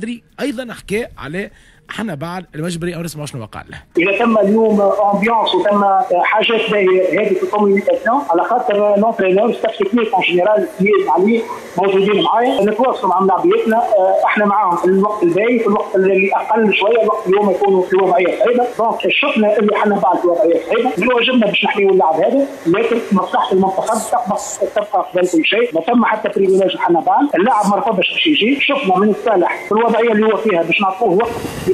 قدري ايضا احكي على حنا بعد المجبري او نسمعوا شنو وقع له. اذا تم اليوم امبيونس وتم حاجات باهيه هذه في الكوميونيكاسيون على خاطر لونترينور ستاف تكنيك اون جينيرال علي موجودين معايا نتواصلوا مع ملاعبيتنا آه، احنا معاهم في الوقت الباهي في الوقت اللي اقل شويه الوقت اليوم يكونوا في وضعيه صعيبه دونك شفنا اللي حنا بعد في وضعيه صعيبه من واجبنا باش نحيوا اللاعب هذا لكن مصلحه المنتخب تبقى تبقى قبل كل شيء ما تم حتى بريفيلاج حنا بعد اللاعب ما رفضش باش يجي شفنا من الصالح في الوضعيه اللي هو فيها باش نعطوه وقت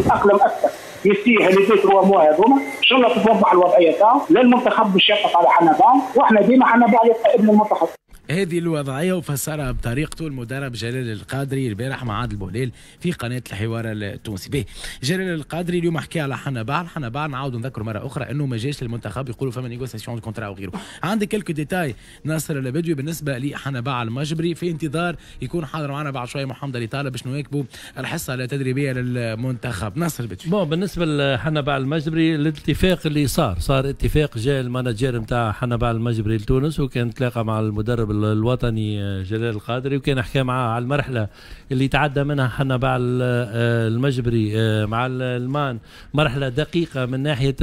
يتاقلم اكثر يستيه لي روا موا هذوما ان شاء الله تتوضح الوضعيه تاعو لا المنتخب باش يقف على حنبال واحنا ديما حنبال يبقى ابن المنتخب هذه الوضعيه وفسرها بطريقته المدرب جلال القادري البارح مع عادل بوليل في قناه الحوار التونسي به جلال القادري اليوم حكي على حنا حنبال نعاود نذكر مره اخرى انه ما جاش للمنتخب يقولوا فما نيغوسيسيون كونترا وغيره عندك كلكو ديتاي ناصر البدوي بالنسبه لحنباع المجبري في انتظار يكون حاضر معنا بعد شويه محمد اللي طالب باش نواكبوا الحصه التدريبيه للمنتخب ناصر البدوي بون بالنسبه لحنباع المجبري الاتفاق اللي صار صار اتفاق جاء المانجير نتاع حنباع المجبري لتونس وكان تلاقى مع المدرب الوطني آه، جلال القادري وكان حكى معاه على المرحله اللي تعدى منها حنا بعد آه، المجبري آه، مع المان مرحله دقيقه من ناحيه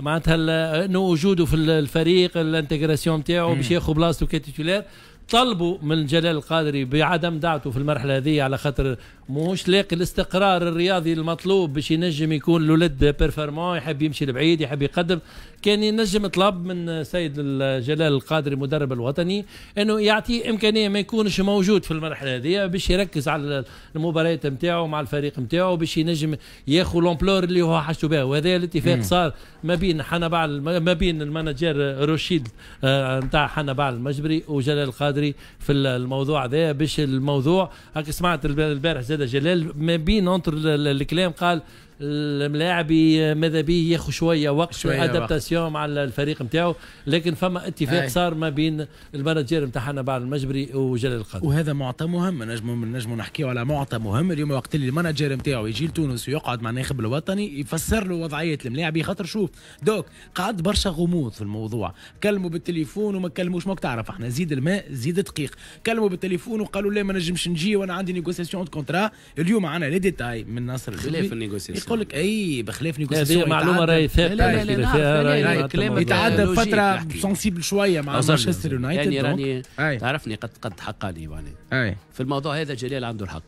معناتها انه وجوده في الفريق الانتجراسيون نتاعو باش ياخذ بلاصته كتيتولير طلبوا من جلال القادري بعدم دعته في المرحله هذه على خاطر موش لاقي الاستقرار الرياضي المطلوب باش ينجم يكون الولد بيرفورمون يحب يمشي لبعيد يحب يقدم كان ينجم طلب من سيد جلال القادري المدرب الوطني انه يعطيه امكانيه ما يكونش موجود في المرحله هذه باش يركز على المباريات نتاعو مع الفريق نتاعو باش ينجم ياخذ لومبلور اللي هو حاجته بها وهذا الاتفاق صار ما بين حنبال ما بين المانجر رشيد آه، نتاع حنبال المجبري وجلال القادري في الموضوع هذا باش الموضوع هاك سمعت البارح زاد هذا جلال ما بين انتر الكلام قال الملاعب ماذا به ياخذ شويه وقت شوية ادابتاسيون مع الفريق نتاعو لكن فما اتفاق أي. صار ما بين المانجير نتاعنا بعد المجبري وجلال القادر وهذا معطى مهم نجم نجم نحكيو على معطى مهم اليوم وقت اللي المانجير نتاعو يجي لتونس ويقعد مع الناخب الوطني يفسر له وضعيه الملاعب خاطر شوف دوك قعد برشا غموض في الموضوع كلموا بالتليفون وما كلموش ماك تعرف احنا زيد الماء زيد دقيق كلموا بالتليفون وقالوا لا ما نجمش نجي وانا عندي نيغوسيسيون كونترا اليوم عندنا لي ديتاي من ناصر خلاف النيغوسيسيون تقول لك اي بخلاف نيكوسيسيون هذه معلومه راهي ثابته لا لا لا كلام يتعدى فتره سونسيبل شويه مع مانشستر يونايتد يعني راني يعني يعني تعرفني قد قد حقاني يعني في الموضوع هذا جلال عنده الحق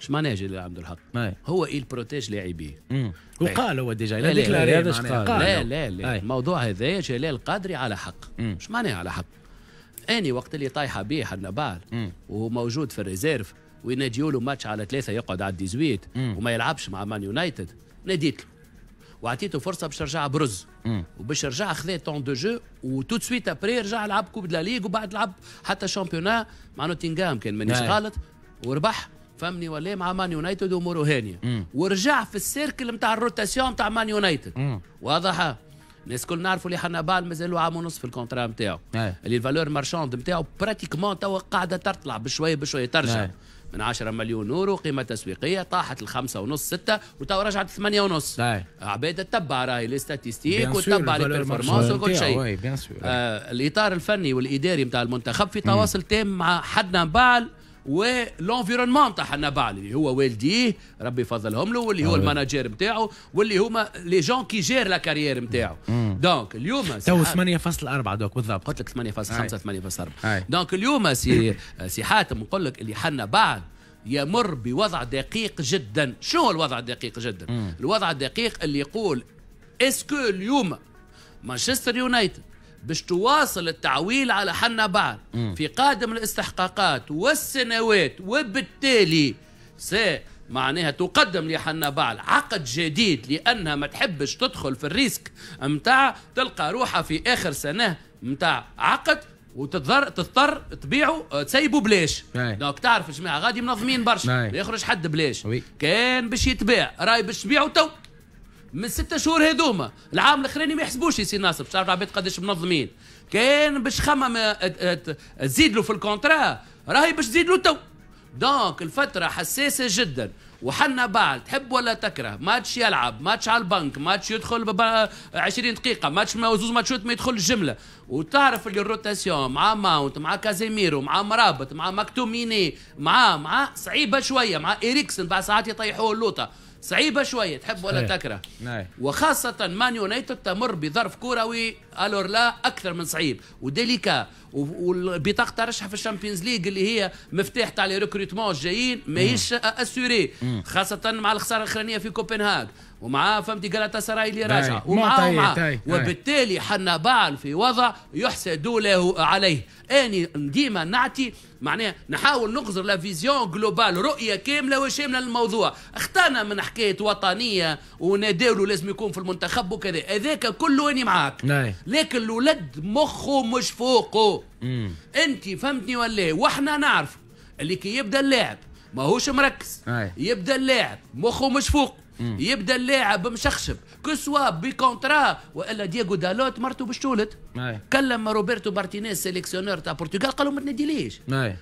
اش معناها جلال عنده الحق؟ هو إيل بروتيج لاعبيه وقال هو ديجا لا لا لا لا لا الموضوع هذا جلال قادري على حق اش معناها على حق؟ اني وقت اللي طايحه بيه حنا بعض وموجود في الريزيرف ويناديوا له ماتش على ثلاثه يقعد على 18 وما يلعبش مع مان يونايتد ناديت له وعطيته فرصه باش يرجع برز وباش يرجع خذا طون دو جو وتو سويت ابري رجع لعب كوب دو لا ليغ وبعد لعب حتى شامبيونا مع نوتنغهام كان مانيش نعم. غلط وربح فهمني ولا إيه؟ مع مان يونايتد واموره هانيه ورجع في السيركل نتاع الروتاسيون نتاع مان يونايتد واضحه الناس الكل نعرفوا اللي حنابال مازالوا عام ونص في الكونترا نتاعو نعم. اللي الفالور مارشاند نتاعو براتيكمون توا قاعده تطلع بشويه بشويه ترجع نعم. من 10 مليون يورو قيمه تسويقيه طاحت لخمسة ونص ستة وتو رجعت ثمانية ونص عباد تتبع راهي لي ستاتيستيك وتتبع لي بيرفورمونس وكل شيء آه الاطار الفني والاداري نتاع المنتخب في تواصل تام مع حدنا بعل ولونفيرونمون تاع حنابعلي اللي هو والديه ربي يفضلهم له واللي هو آه. المانجير نتاعو واللي هما لي جون كي جير لا كارير نتاعو دونك اليوم تو 8.4 دوك بالضبط قلت لك 8.5 8.4 دونك اليوم سي سي حاتم نقول لك اللي حنا بعد يمر بوضع دقيق جدا شنو الوضع الدقيق جدا الوضع الدقيق اللي يقول اسكو اليوم مانشستر يونايتد باش تواصل التعويل على حنا بعض في قادم الاستحقاقات والسنوات وبالتالي سي معناها تقدم لحنا بعد عقد جديد لانها ما تحبش تدخل في الريسك نتاع تلقى روحها في اخر سنه نتاع عقد وتضطر تضطر تبيعه آه، تسيبه بلاش نعم. دونك تعرف جماعه غادي منظمين برشا نعم. يخرج حد بلاش وي. كان باش يتباع راي باش تبيعه تو من ستة شهور هذوما العام الاخراني ما يحسبوش يا سي ناصر باش تعرف العباد قداش منظمين كان باش خمم تزيد آه، آه، آه، له في الكونترا راهي باش تزيد له تو دونك الفترة حساسة جدا وحنا بعد تحب ولا تكره ماتش يلعب ماتش على البنك ماتش يدخل 20 دقيقة ماتش ما زوز ماتشات ما يدخل الجملة وتعرف اللي الروتاسيون مع ماونت مع كازيميرو مع مرابط مع مكتوميني مع مع صعيبة شوية مع إريكسن بعد ساعات يطيحوه اللوطة صعيبه شويه تحب ولا تكره نعم. وخاصه مان يونايتد تمر بظرف كروي الور لا اكثر من صعيب وديليكا والبطاقة ترشح في الشامبيونز ليج اللي هي مفتاح تاع لي ريكروتمون الجايين ماهيش اسوري خاصه مع الخساره الاخرانيه في كوبنهاغ ومعاه فهمتي جالاتا سراي اللي راجعه طيب، ومعاه طيب، ومعاه طيب، وبالتالي بعل في وضع يحسد له عليه اني ديما نعطي معناها نحاول نغزر لا فيزيون جلوبال رؤيه كامله وشامله للموضوع اختانا من حكايه وطنيه وناداولو لازم يكون في المنتخب وكذا هذاك كله اني معاك ناي. لكن الولد مخه مش فوقه انت فهمتني ولا واحنا نعرف اللي كي يبدا اللاعب ماهوش مركز أي. يبدا اللاعب مخه مش فوق يبدا اللاعب مشخشب كو سوا بكونترا والا دياغو دالوت مرته باش تولد كلم روبرتو مارتينيز سيليكسيونور تاع البرتغال قال له ما تناديليش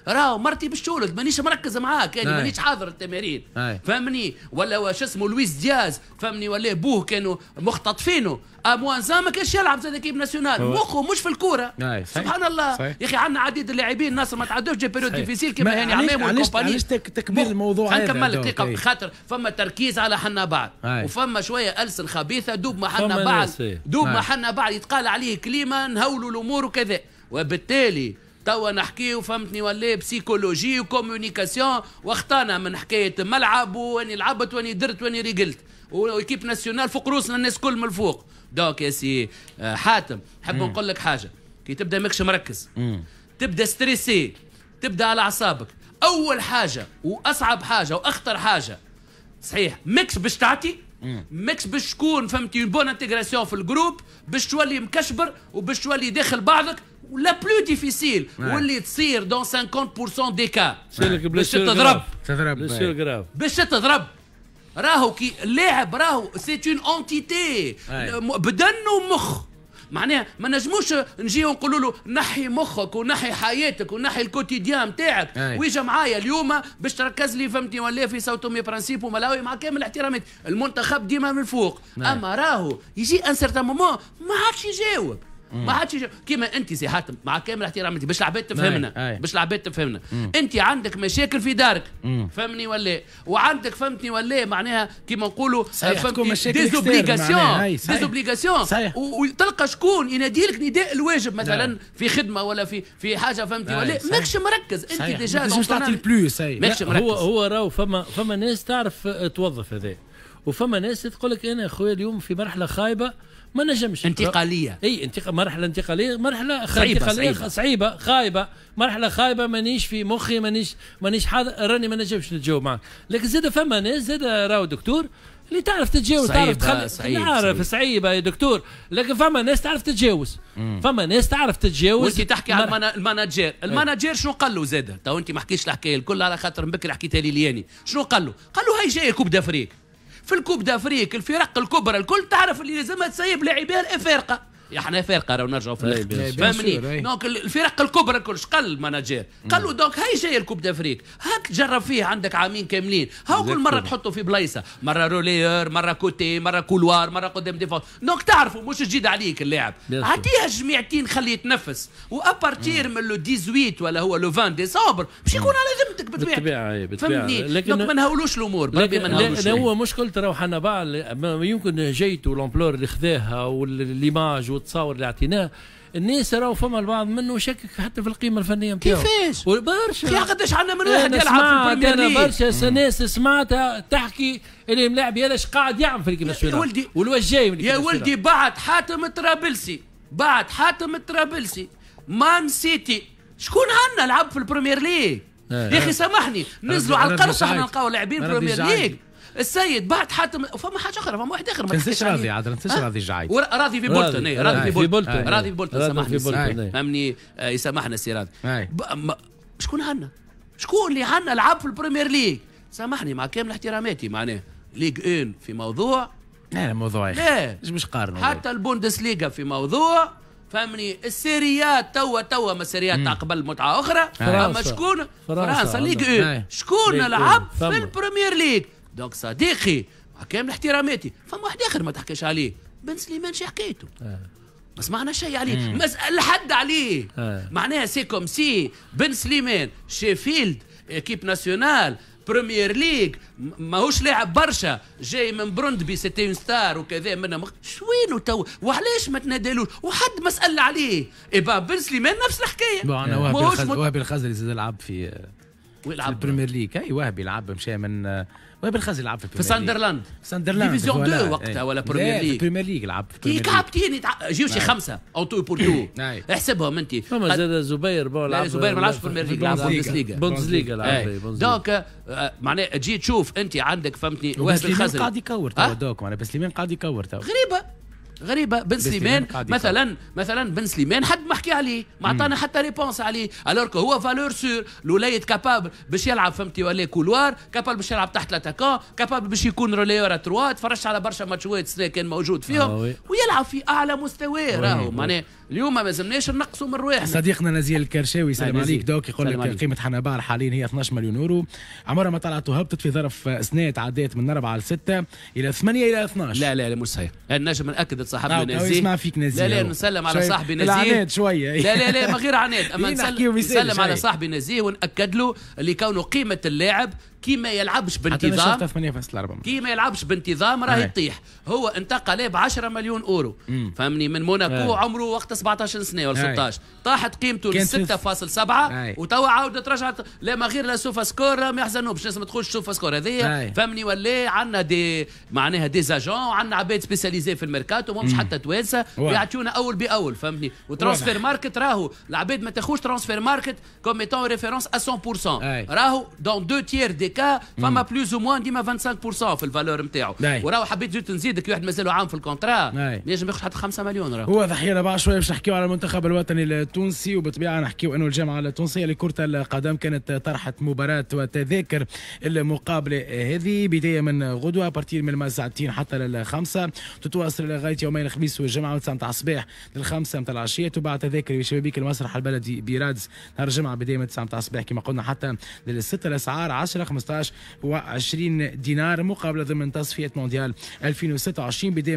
راهو مرتي باش تولد مانيش مركز معاك يعني مانيش حاضر التمارين فهمني ولا واش اسمه لويس دياز فهمني ولا بوه كانوا مختطفينه اموان ما كانش يلعب زاد كيب ناسيونال مخه مش في الكوره سبحان الله يا اخي عندنا عديد اللاعبين ناس ما تعدوش جي بيريود ديفيسيل كيما هاني عمام والكومباني علاش تكبير الموضوع هذا خاطر فما تركيز على حنا بعض وفما شويه السن خبيثه دوب ما حنا بعض دوب ما حنا بعض يتقال عليه كلمه نهولوا الامور وكذا وبالتالي توا نحكي فهمتني ولا إيه؟ بسيكولوجي وكوميونيكاسيون واخطانا من حكايه ملعب واني لعبت واني درت واني رجلت وكيب ناسيونال فوق روسنا الناس كل من الفوق دوك يا سي آه، حاتم حب نقول لك حاجه كي تبدا ماكش مركز مم. تبدا ستريسي تبدا على اعصابك اول حاجه واصعب حاجه واخطر حاجه صحيح ميكس باش تعطي ميكس باش تكون فهمتي بون انتيغراسيون في الجروب باش تولي مكشبر وباش تولي داخل بعضك لا بلو ديفيسيل واللي تصير دون 50% دي كا باش تضرب تضرب باش تضرب راهو كي اللاعب راهو سي اون اونتيتي بدن ومخ معناها ما نجموش نجي ونقولوا له نحي مخك ونحي حياتك ونحي الكوتيديان نتاعك ويجي معايا اليوم باش تركز لي فهمتني ولا في صوت مي برانسيب وملاوي مع كامل الاحترامات المنتخب ديما من فوق أي. اما راهو يجي ان سيرتان مومون ما عادش يجاوب ما حدش كيما انت سي حاتم مع كامل احترامتي باش العباد تفهمنا باش العباد تفهمنا انت عندك مشاكل في دارك فهمني ولا وعندك فهمتني ولا معناها كيما نقولوا ديزوبليغاسيون ديزوبليغاسيون وتلقى شكون ينادي لك نداء الواجب مثلا نعم. في خدمه ولا في في حاجه فهمتني ولا ماكش مركز انت ديجا مش مركز هو هو راهو فما فما ناس تعرف توظف هذا وفما ناس تقول لك انا اخويا اليوم في مرحله خايبه ما نجمش انتقاليه اي انتق... مرحله انتقاليه مرحله صعيبه صعيبه, صعيبة خايبه مرحله خايبه مانيش في مخي مانيش مانيش حاضر راني ما نجمش نتجاوب معك لكن زاد فما ناس زاد راهو دكتور اللي تعرف تتجاوز تعرف تخلي صعيب نعرف صعيبه يا دكتور لكن فما ناس تعرف تتجاوز فما ناس تعرف تتجاوز وانت تحكي مر... على المناجير المناجير إيه. شنو قال له زاده تو طيب، انت ما حكيتش الحكايه الكل على خاطر بكري حكيتها لي لياني شنو قال له قال له هاي جايه كوب دافريك في الكوب دافريك الفرق الكبرى الكل تعرف اللي لازمها تسيب لاعبيها الافارقه احنا فرقه راهو نرجعوا في إيه، الاخر فهمني إيه. دونك الفرق الكبرى الكل قال ماناجير قال له دونك هاي جاي الكوب دافريك هاك تجرب فيه عندك عامين كاملين هاو كل مره تحطه في بلايصه مره رولير مره كوتي مره كولوار مره قدام ديفونس دونك تعرفوا مش جديد عليك اللاعب عطيها جميعتين خليه يتنفس وابارتير من لو 18 ولا هو لو 20 ديسمبر باش يكون على ذمتك بالطبيعه إيه، فهمني لكن ما نهولوش الامور بربي ما نهولوش هو مشكلته راهو حنا بعد يمكن جيتو لامبلور اللي خذاها والليماج وتصاور اللي اعطيناها الناس راهو فما البعض منه شكك حتى في القيمه الفنيه نتاعو كيفاش؟ برشا يا قداش عندنا من واحد يلعب في البريمير برشا ناس سمعتها تحكي اللي الملاعب هذا اش قاعد يعمل في الكيم ناسيونال يا ولدي والوجاي يا ولدي بعد حاتم الطرابلسي بعد حاتم الطرابلسي مان سيتي شكون عندنا لعب في البريمير ليغ؟ آه. يا اخي سامحني نزلوا على القرش احنا نلقاو لاعبين بريمير ليغ السيد بعد حاتم فما حاجه اخرى فما واحد اخر ما تنساش راضي عاد ما تنساش راضي جعيد راضي في بولتون راضي في بولتون راضي في بولتون سامحني فهمني آه، يسامحنا السي راضي شكون عندنا شكون اللي عندنا لعب في البريمير ليج سامحني مع كامل احتراماتي معناه ليج ان في موضوع لا موضوع اخي مش قارن حتى البوندس ليغا في موضوع فهمني السيريات توا توا ما السيريات تقبل متعه اخرى اما شكون فرنسا, فرنسا ليغ 1 نعم. شكون لعب في البريمير ليغ دونك صديقي مع كامل احتراماتي فما واحد اخر ما تحكيش عليه بن سليمان شي حكايته آه. ما سمعنا شيء عليه ما سأل حد عليه آه. معناها سي كوم سي بن سليمان شيفيلد ايكيب ناسيونال بريمير ليغ ماهوش لاعب برشا جاي من بروندبي سيتي اون ستار وكذا منها مخ... شوينو تو وعلاش ما تنادالوش وحد ما سال عليه ايبا بن سليمان نفس الحكايه ماهوش وهبي الخزري زاد لعب في ويلعب البريمير ليغ اي وهبي لعب مشى من وين بالخزي لعب في في ساندرلاند ساندرلاند ديفيزيون 2 وقتها إيه. ولا بريمير ليج بريمير ليج لعب في كعب جيو شي نعم. خمسه او تو بور تو نعم. نعم. احسبهم انت فما زاد زبير لعب زبير ما لعبش بريمير ليج لعب بوندس ليغا بوندس ليغا لعب إيه. دونك آه، معناها تجي تشوف انت عندك فهمتني وهب الخزري قاعد يكور توا دوك معناها بسليمان قاعد يكور توا غريبه غريبه بن سليمان مثلا مثلا بن سليمان حد ما حكى عليه ما عطانا حتى ريبونس عليه الوغ هو فالور سور الوليد كابابل باش يلعب فهمتي ولا كولوار كابابل باش يلعب تحت لاتاكا كابابل باش يكون روليور تروا تفرجت على برشا ماتشوات سنة كان موجود فيهم آه ويلعب في اعلى مستوى راهو معناها اليوم ما لازمناش نقصوا من رواحنا صديقنا نزيل الكرشاوي سلام عليك دوك يقول لك قيمه بار حاليا هي 12 مليون يورو عمرها ما طلعت وهبطت في ظرف سنين عدات من 4 ل 6 الى 8 الى 12 لا لا لا مش صحيح النجم ناكد صاحبنا نعم، نزيه فيك نزيه لا لا نسلم على صاحبي نزيه شويه لا لا لا ما غير عناد اما نسلم, نسلم على صاحبي نزيه وناكد له اللي كونه قيمه اللاعب كي ما يلعبش بانتظام كي ما يلعبش بانتظام راهي تطيح هو انتقل ب 10 مليون اورو فهمني من موناكو عمره وقت 17 سنه ولا 16 طاحت قيمته ل 6.7 وتوا عاودت رجعت لا ما غير لا سوفا سكور ما يحزنوش لازم تخش سوفا سكور هذه فهمني ولا عندنا دي معناها دي زاجون عندنا عباد سبيساليزي في الميركاتو ومش حتى توانسه يعطيونا اول باول فهمني وترانسفير ماركت راهو العباد ما تاخوش ترانسفير ماركت كوم ايتون ريفيرونس 100% راهو دون دو تيير دي كا فما بلوز وموان ديما 25% في الفالور نتاعو وراهو حبيت زيد نزيدك واحد مازالو عام في الكونترا نجم ياخذ حتى 5 مليون راه هو ضحيه بعد شويه باش نحكيو على المنتخب الوطني التونسي وبطبيعه نحكيو انه الجامعه التونسيه لكره القدم كانت طرحت مباراه وتذاكر المقابله هذه بدايه من غدوه بارتير من المساعتين حتى للخمسه تتواصل لغايه يومين الخميس والجمعه والتسعه نتاع الصباح للخمسه نتاع العشيه تباع تذاكر بشبابيك المسرح البلدي بيرادز نهار الجمعه بدايه من التسعه نتاع الصباح كما قلنا حتى للسته الاسعار 10 15 و 20 دينار مقابله ضمن تصفيه مونديال 2026 بدايه